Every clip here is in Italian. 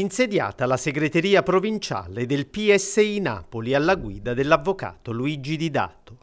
insediata la segreteria provinciale del PSI Napoli alla guida dell'avvocato Luigi Didato.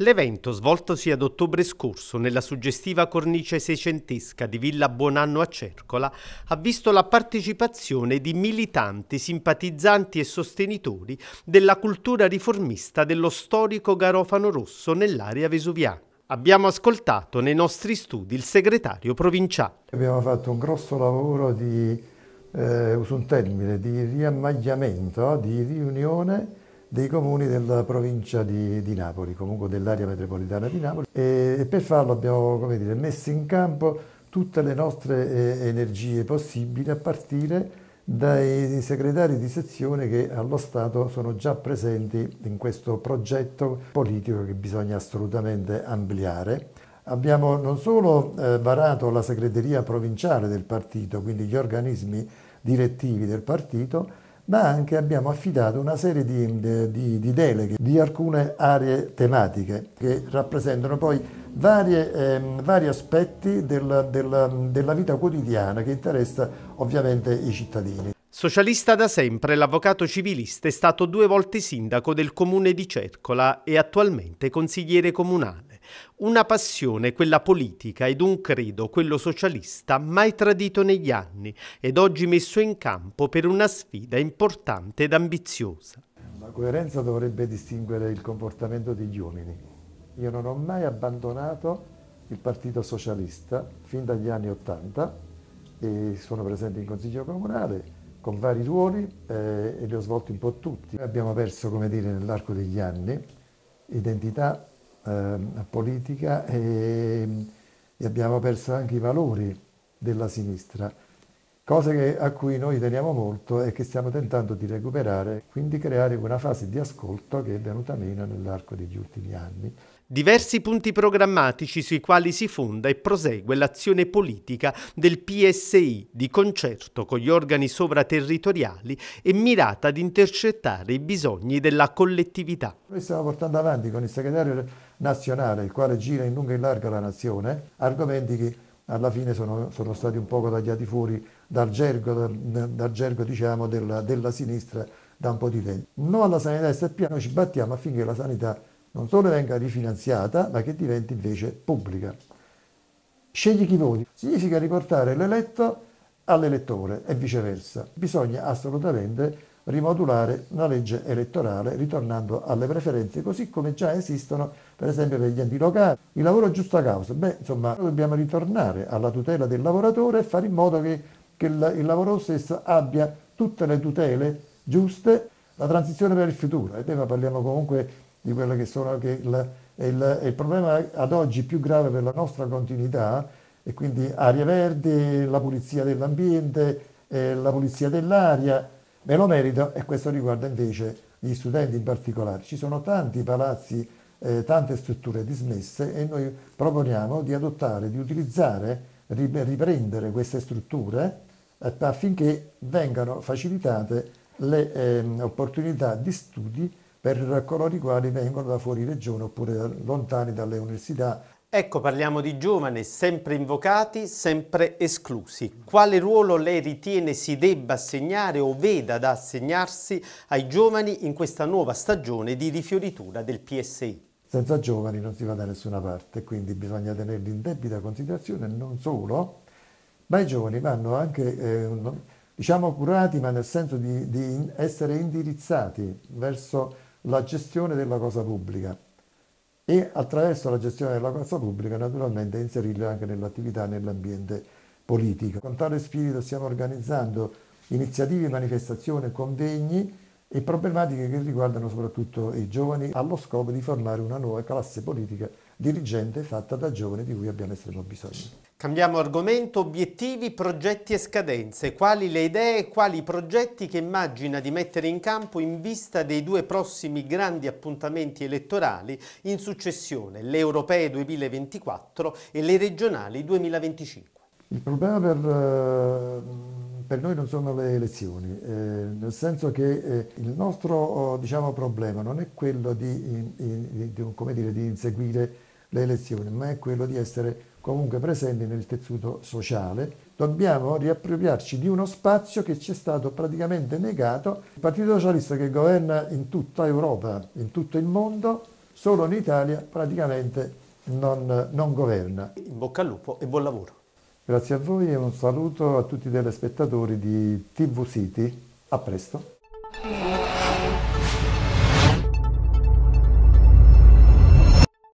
L'evento, svoltosi ad ottobre scorso nella suggestiva cornice seicentesca di Villa Buonanno a Cercola, ha visto la partecipazione di militanti, simpatizzanti e sostenitori della cultura riformista dello storico Garofano Rosso nell'area vesuviana. Abbiamo ascoltato nei nostri studi il segretario provinciale. Abbiamo fatto un grosso lavoro di eh, uso un termine, di riammagliamento, di riunione dei comuni della provincia di, di Napoli, comunque dell'area metropolitana di Napoli e, e per farlo abbiamo dire, messo in campo tutte le nostre eh, energie possibili a partire dai segretari di sezione che allo Stato sono già presenti in questo progetto politico che bisogna assolutamente ampliare. Abbiamo non solo eh, varato la segreteria provinciale del partito, quindi gli organismi direttivi del partito, ma anche abbiamo affidato una serie di, di, di deleghe di alcune aree tematiche che rappresentano poi varie, eh, vari aspetti della, della, della vita quotidiana che interessa ovviamente i cittadini. Socialista da sempre, l'avvocato civilista è stato due volte sindaco del comune di Cercola e attualmente consigliere comunale. Una passione, quella politica, ed un credo, quello socialista, mai tradito negli anni ed oggi messo in campo per una sfida importante ed ambiziosa. La coerenza dovrebbe distinguere il comportamento degli uomini. Io non ho mai abbandonato il Partito Socialista fin dagli anni Ottanta e sono presente in Consiglio Comunale con vari ruoli eh, e li ho svolti un po' tutti. Abbiamo perso, come dire, nell'arco degli anni identità eh, politica e, e, abbiamo perso anche i valori della sinistra, cosa che, a cui noi teniamo molto e che stiamo tentando di recuperare, quindi creare una fase di ascolto che è venuta meno nell'arco degli ultimi anni. Diversi punti programmatici sui quali si fonda e prosegue l'azione politica del PSI di concerto con gli organi sovraterritoriali e mirata ad intercettare i bisogni della collettività. Noi stiamo portando avanti con il segretario nazionale, il quale gira in lungo e in largo la nazione, argomenti che alla fine sono, sono stati un poco tagliati fuori dal gergo, dal gergo diciamo, della, della sinistra da un po' di tempo. Noi alla sanità SPA, noi ci battiamo affinché la sanità non solo venga rifinanziata, ma che diventi invece pubblica. Scegli chi voti significa riportare l'eletto all'elettore e viceversa. Bisogna assolutamente rimodulare la legge elettorale ritornando alle preferenze così come già esistono per esempio per gli enti locali. Il lavoro giusta causa, beh insomma dobbiamo ritornare alla tutela del lavoratore e fare in modo che, che il, il lavoratore stesso abbia tutte le tutele giuste, la transizione per il futuro e eh, poi parliamo comunque di quello che sono che il, il, il problema ad oggi più grave per la nostra continuità e quindi aria verde, la pulizia dell'ambiente, eh, la pulizia dell'aria, me lo merito e questo riguarda invece gli studenti in particolare. Ci sono tanti palazzi, eh, tante strutture dismesse e noi proponiamo di adottare, di utilizzare, riprendere queste strutture eh, affinché vengano facilitate le eh, opportunità di studi per coloro i quali vengono da fuori regione oppure lontani dalle università. Ecco, parliamo di giovani, sempre invocati, sempre esclusi. Quale ruolo lei ritiene si debba assegnare o veda da assegnarsi ai giovani in questa nuova stagione di rifioritura del PSI? Senza giovani non si va da nessuna parte, quindi bisogna tenerli in debita considerazione non solo, ma i giovani vanno anche, eh, diciamo, curati, ma nel senso di, di essere indirizzati verso la gestione della cosa pubblica e attraverso la gestione della cosa pubblica naturalmente inserirla anche nell'attività nell'ambiente politico. Con tale spirito stiamo organizzando iniziative, manifestazioni, convegni e problematiche che riguardano soprattutto i giovani allo scopo di formare una nuova classe politica dirigente fatta da giovani di cui abbiamo estremo bisogno. Cambiamo argomento, obiettivi, progetti e scadenze. Quali le idee e quali i progetti che immagina di mettere in campo in vista dei due prossimi grandi appuntamenti elettorali in successione, le europee 2024 e le regionali 2025? Il problema per eh, per noi non sono le elezioni, eh, nel senso che eh, il nostro oh, diciamo, problema non è quello di, in, in, di, dire, di, inseguire le elezioni, ma è quello di essere comunque presenti nel tessuto sociale. Dobbiamo riappropriarci di uno spazio che ci è stato praticamente negato. Il Partito Socialista che governa in tutta Europa, in tutto il mondo, solo in Italia praticamente non, non governa. In bocca al lupo e buon lavoro. Grazie a voi e un saluto a tutti i telespettatori di TV City. A presto.